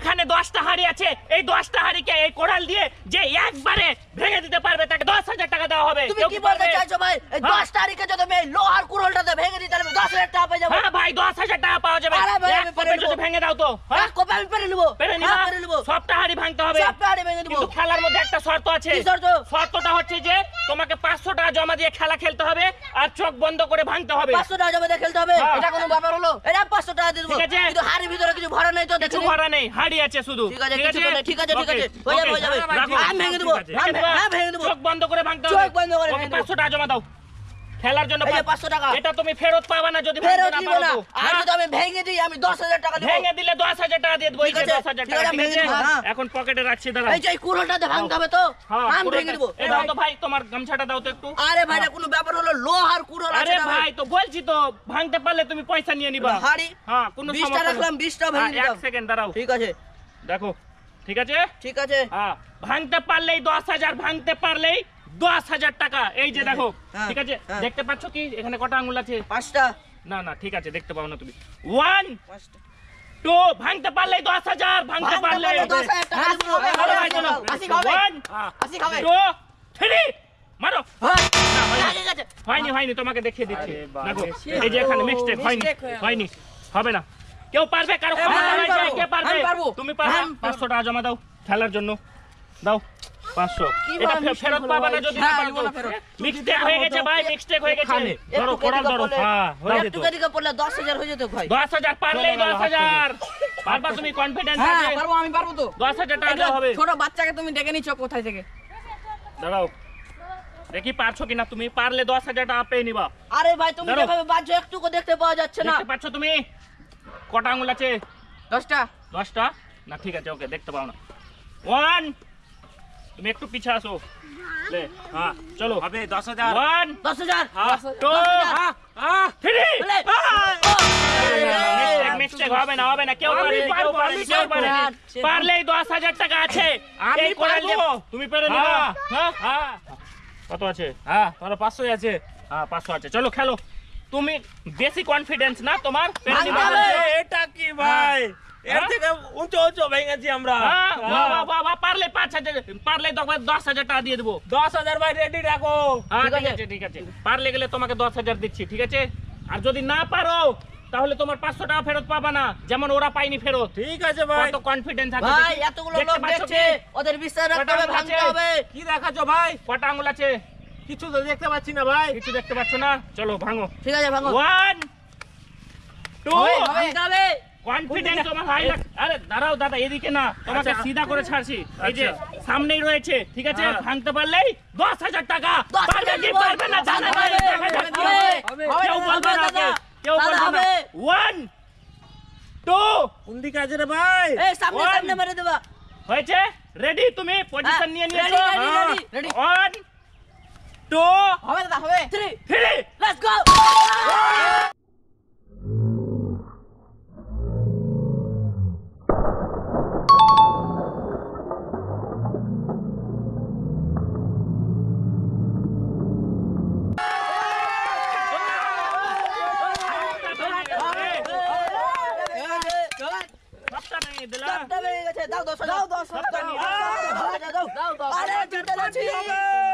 যেখানে দশটা হাড়ি আছে এই দশটা হাড়িকে এই কোড়াল দিয়ে যে একবারে ভেঙে দিতে পারবে তাকে দশ হাজার টাকা দেওয়া হবে তুমি কি বলতে চাইছো ভাই হ্যাঁ। দশটা হাড়িকে যদি আমি লোহার ভেঙে দিই তাহলে দশ হাজার টাকা হ্যাঁ ভাই দশ হাজার টাকা পাওয়া যাবে আরে ভাই আমি পেরে ভেঙে দাও তো হ্যাঁ আমি পেরে নেবো পেরে হ্যাঁ, পেরে নেবো সবটা হাড়ি ভাঙতে হবে সবটা হাড়ি ভেঙে দেবো কিন্তু খেলার মধ্যে একটা শর্ত আছে কি শর্ত শর্তটা হচ্ছে যে তোমাকে পাঁচশো টাকা জমা দিয়ে খেলা খেলতে হবে আর চোখ বন্ধ করে ভাঙতে হবে পাঁচশো টাকা জমা দিয়ে খেলতে হবে হ্যাঁ। এটা কোনো ব্যাপার হলো এটা পাঁচশো টাকা দিয়ে দেবো কিন্তু হাড়ির ভিতরে কিছু ভরা নেই তো কিছু ভরা নেই গাড়ি আছে শুধু ঠিক আছে ঠিক আছে ঠিক আছে হয়ে যাবে হয়ে যাবে আমি ভেঙে আমি ভেঙে চোখ বন্ধ করে ভাঙতে হবে চোখ বন্ধ করে 500 টাকা জমা দাও খেলার জন্য টাকা এটা তুমি ফেরত পাবে না যদি ফেরত আর হ্যাঁ? যদি আমি ভেঙে আমি ভেঙে দিলে টাকা দিয়ে হ্যাঁ। এখন পকেটে রাখছি দাদা এই যে ভাঙতে হবে তো আমি হ্যাঁ, ভেঙে এই দাও তো ভাই তোমার গামছাটা দাও তো একটু আরে ভাই কোনো ব্যাপার হলো লোহার আরে ভাই তো বলছি তো ভাঙতে পারলে তুমি পয়সা নিয়ে নিবা হাড়ি হ্যাঁ কোন সমস্যা রাখলাম দাও এক সেকেন্ড দাঁড়াও ঠিক আছে দেখো ঠিক আছে ঠিক আছে হ্যাঁ ভাঙতে পারলেই দশ হাজার ভাঙতে পারলেই দশ হাজার টাকা এই যে দেখো হ্যাঁ, ঠিক আছে হ্যাঁ। দেখতে পাচ্ছ কি এখানে কটা আঙুল আছে পাঁচটা না না ঠিক আছে দেখতে পাবো না তুমি ওয়ান ভাঙতে পারলে দশ হাজার ভাঙতে পারলে হ্যাঁ, মারো হয়নি হয়নি তোমাকে দেখিয়ে দিচ্ছি দেখো এই যে এখানে হয়নি হয়নি হবে না কেউ পারবে কারো হ্যাঁ, কে পারবে তুমি হ্যাঁ, পারবে 500 টাকা জমা দাও খেলার জন্য দাও এটা ফেরত পাবা না যদি না হ্যাঁ, হয়ে গেছে ভাই হয়ে গেছে ধরো ধরো হ্যাঁ একটু পড়লে 10000 হয়ে যেত ভাই 10000 পারলেই 10000 তুমি কনফিডেন্স আছে হ্যাঁ পারবো আমি পারবো তো 10000 টাকা হবে ছোট বাচ্চাকে তুমি ডেকে নিছো কোথায় থেকে দাঁড়াও দেখি পারছো কিনা তুমি পারলে 10000 টাকা পেয়ে নিবা আরে ভাই তুমি যেভাবে বাজছো একটু দেখতে পাওয়া যাচ্ছে না দেখতে পাচ্ছ তুমি কটা আঙুল আছে দশটা দশটা না ঠিক আছে ওকে দেখতে পাও না ওয়ান তুমি একটু পিছা আসো হ্যাঁ, চলো হবে দশ হাজার ওয়ান দশ হাজার মিস্টেক হ্যাঁ, হ্যাঁ, হবে না হবে না কেউ কেউ পারেনি কেউ দশ হাজার টাকা আছে তুমি কত আছে হ্যাঁ তোমার আছে হ্যাঁ পাঁচশো আছে চলো খেলো তুমি বেশি কনফিডেন্স না তোমার এটা কি ভাই হ্যাঁ। এর থেকে উঁচু উঁচু ভেঙেছি আমরা হ্যাঁ, হ্যাঁ। পারলে পাঁচ হাজার পারলে তোমাকে দশ হাজার টাকা দিয়ে দেবো দশ হাজার ভাই রেডি রাখো ঠিক আছে ঠিক আছে পারলে গেলে তোমাকে দশ হাজার দিচ্ছি ঠিক আছে আর যদি না পারো তাহলে তোমার পাঁচশো টাকা ফেরত পাবা না যেমন ওরা পাইনি ফেরত ঠিক আছে ভাই তো কনফিডেন্স আছে ভাই এতগুলো লোক দেখছে ওদের বিশ্বাস রাখতে হবে ভাঙতে হবে কি দেখাছো ভাই কটা আঙুল আছে কিছু তো দেখতে পাচ্ছি না ভাই কিছু দেখতে পাচ্ছ না চলো ভাঙো ঠিক আছে ভাঙো ওয়ান টু হবে কনফিডেন্স তোমার হাই আরে দাঁড়াও দাদা এদিকে না তোমাকে আচ্ছা। সিধা করে ছাড়ছি এই যে আচ্ছা। সামনেই রয়েছে ঠিক আছে হ্যাঁ। ভাঙতে পারলেই টাকা পারবে কি পারবে না জানা নাই কেউ বলবে না কেউ বলবে না কোন দিকে আছে রে ভাই এই সামনে সামনে মেরে দেবা হয়েছে রেডি তুমি পজিশন হ্যাঁ। নিয়ে নিয়েছো রেডি রেডি রেডি two, હવે દાદા હવે three, three, let's go. દાવ દોસો દાવ દોસો દાવ દોસો દાવ દોસો અરે જટલા જી